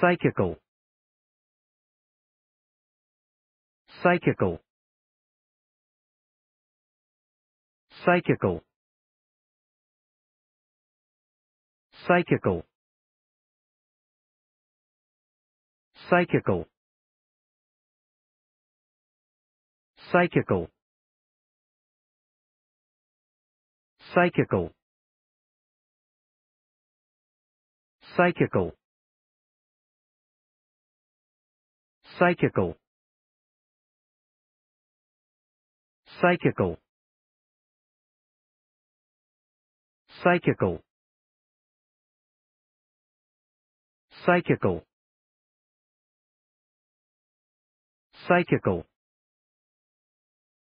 psychical psychical psychical psychical psychical psychical psychical psychical psychical psychical psychical psychical psychical